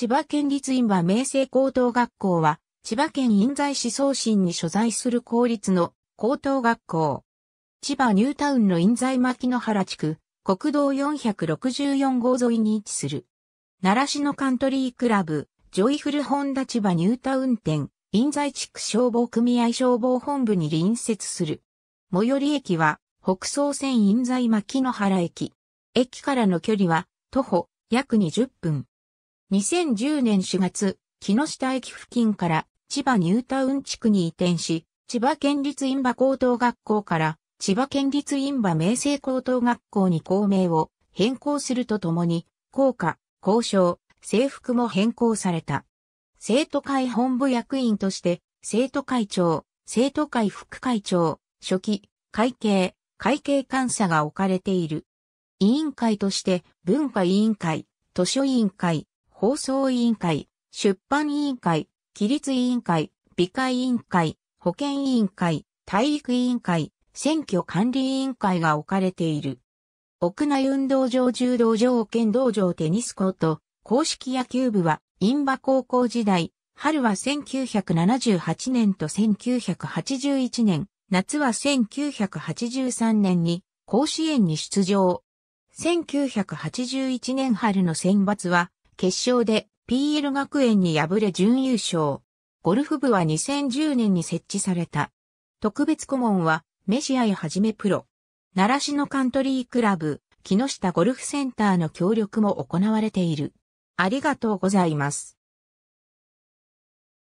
千葉県立印は明成高等学校は、千葉県印西市送信に所在する公立の高等学校。千葉ニュータウンの印西牧野原地区、国道464号沿いに位置する。奈良市のカントリークラブ、ジョイフルホンダ千葉ニュータウン店、印西地区消防組合消防本部に隣接する。最寄り駅は、北総線印西牧野原駅。駅からの距離は、徒歩、約20分。2010年4月、木下駅付近から千葉ニュータウン地区に移転し、千葉県立ン馬高等学校から千葉県立ン馬明成高等学校に校名を変更するとともに、校歌、校章、制服も変更された。生徒会本部役員として、生徒会長、生徒会副会長、初期、会計、会計監査が置かれている。委員会として、文化委員会、図書委員会、放送委員会、出版委員会、規律委員会、美会委員会、保健委員会、体育委員会、選挙管理委員会が置かれている。屋内運動場柔道場剣道場テニスコート、公式野球部は、インバ高校時代、春は1978年と1981年、夏は1983年に甲子園に出場。1981年春の選抜は決勝で PL 学園に敗れ準優勝。ゴルフ部は2010年に設置された。特別顧問は、メシアイはじめプロ。奈良市のカントリークラブ、木下ゴルフセンターの協力も行われている。ありがとうございます。